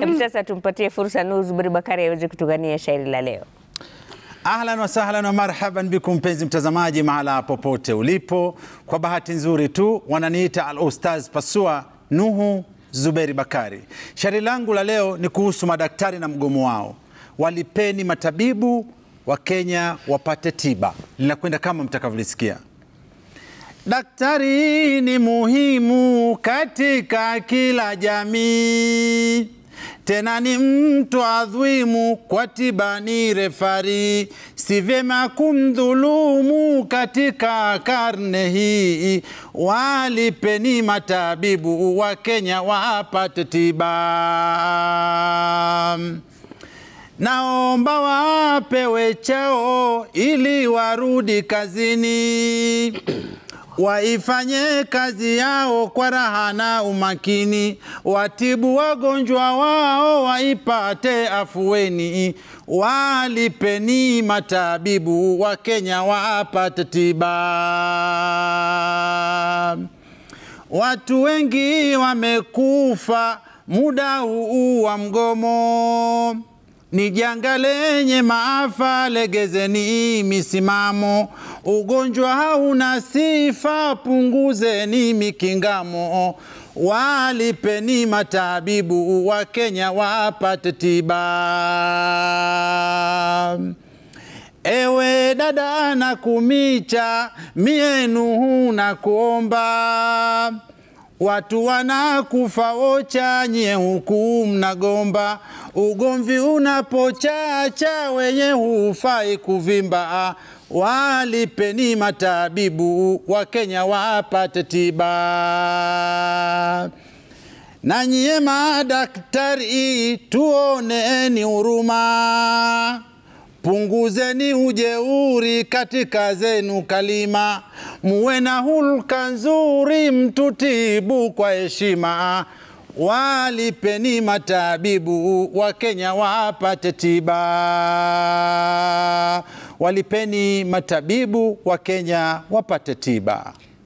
Hebu sasa tumpatie fursa Nuzuri Bakari aweze kutugania shairi la leo. Ahlan wa sahlan wa marhaban bikum, mpenzi mtazamaji, mahala popote ulipo. Kwa bahati nzuri tu wananiita al ustaz Pasua Nuhu Zuberi Bakari. Shairi langu la leo ni kuhusu madaktari na mgomo wao. Walipeni matabibu wa kenya wapate tiba, linakwenda kama mtakavyolisikia. Daktari ni muhimu katika kila jamii tena ni mtu adhwimu kwa tibani refari, si vyema kumdhulumu katika karne hii. Walipeni matabibu wa Kenya wapate tiba, naomba wapewe chao ili warudi kazini waifanye kazi yao kwa raha na umakini, watibu wagonjwa wao waipate afueni, walipeni matabibu Wakenya wapate tiba. Watu wengi wamekufa muda huu wa mgomo ni janga lenye maafa, legezeni misimamo. Ugonjwa hauna sifa, punguzeni mikingamo. Walipeni matabibu, Wakenya wapate tiba. Ewe dada na kumicha, mienu huna kuomba, watu wanakufa wocha, nyie huku mnagomba Ugomvi unapochacha wenye hufai kuvimba, walipeni matabibu Wakenya wapate tiba. Na nyie madaktari, ni huruma, punguzeni ujeuri katika zenu kalima, muwe na hulka nzuri, mtutibu kwa heshima walipeni matabibu Wakenya wapate tiba, walipeni matabibu Wakenya wapate tiba.